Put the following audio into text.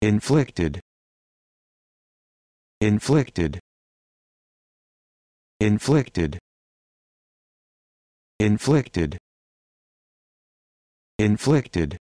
inflicted inflicted inflicted inflicted inflicted